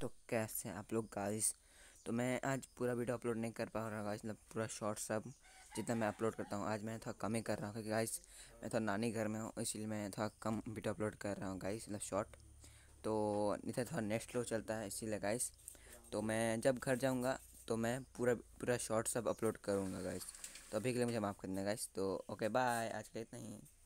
तो कैसे आप लोग गाइस तो मैं आज पूरा वीडियो अपलोड नहीं कर पा रहा गाइस मतलब पूरा शॉर्ट सब जितना मैं अपलोड करता हूँ आज मैं थोड़ा कम ही कर रहा हूँ क्योंकि गाइस मैं थोड़ा नानी घर में हूँ इसलिए मैं थोड़ा कम वीडियो अपलोड कर रहा हूँ गाइस मतलब शॉर्ट तो इधर थोड़ा नेक्स्ट लो चलता है इसीलिए गाइस तो मैं जब घर जाऊँगा तो मैं पूरा पूरा शॉर्ट सब अपलोड करूँगा गाइस तो अभी के लिए मुझे माफ़ कर देना गाइस तो ओके बाय आज के इतना ही